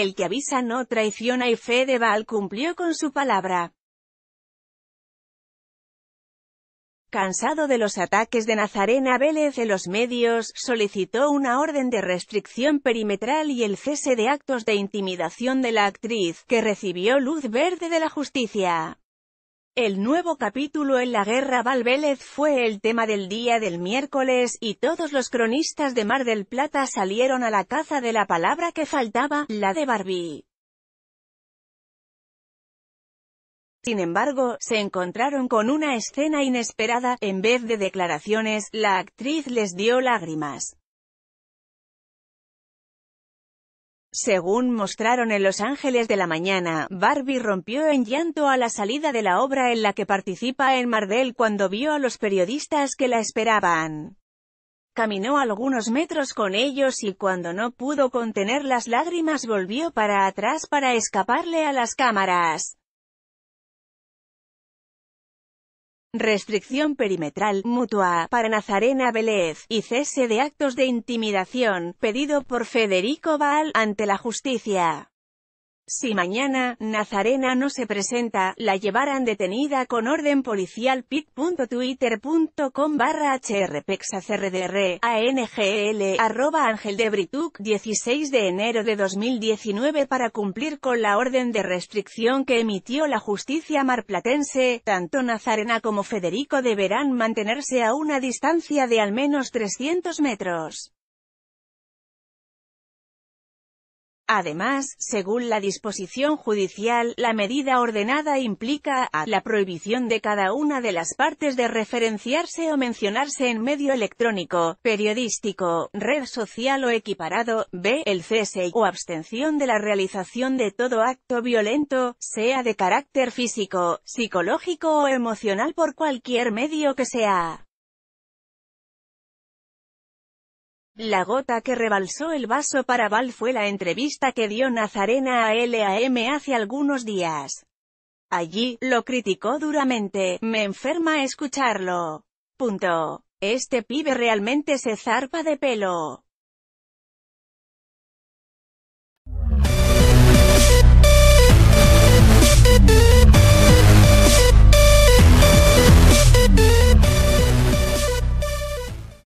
el que avisa no traiciona y Fedeval cumplió con su palabra. Cansado de los ataques de Nazarena Vélez en los medios, solicitó una orden de restricción perimetral y el cese de actos de intimidación de la actriz, que recibió luz verde de la justicia. El nuevo capítulo en la guerra Valvélez fue el tema del día del miércoles, y todos los cronistas de Mar del Plata salieron a la caza de la palabra que faltaba, la de Barbie. Sin embargo, se encontraron con una escena inesperada, en vez de declaraciones, la actriz les dio lágrimas. Según mostraron en Los Ángeles de la Mañana, Barbie rompió en llanto a la salida de la obra en la que participa en Mardel cuando vio a los periodistas que la esperaban. Caminó algunos metros con ellos y cuando no pudo contener las lágrimas volvió para atrás para escaparle a las cámaras. Restricción perimetral, mutua, para Nazarena Vélez, y cese de actos de intimidación, pedido por Federico Val ante la justicia. Si mañana, Nazarena no se presenta, la llevarán detenida con orden policial pic.twitter.com barra hrpexacrdr, e arroba ángel de 16 de enero de 2019 para cumplir con la orden de restricción que emitió la justicia marplatense, tanto Nazarena como Federico deberán mantenerse a una distancia de al menos 300 metros. Además, según la disposición judicial, la medida ordenada implica a la prohibición de cada una de las partes de referenciarse o mencionarse en medio electrónico, periodístico, red social o equiparado, b. el cese o abstención de la realización de todo acto violento, sea de carácter físico, psicológico o emocional por cualquier medio que sea La gota que rebalsó el vaso para Val fue la entrevista que dio Nazarena a LAM hace algunos días. Allí, lo criticó duramente, me enferma escucharlo. Punto. Este pibe realmente se zarpa de pelo.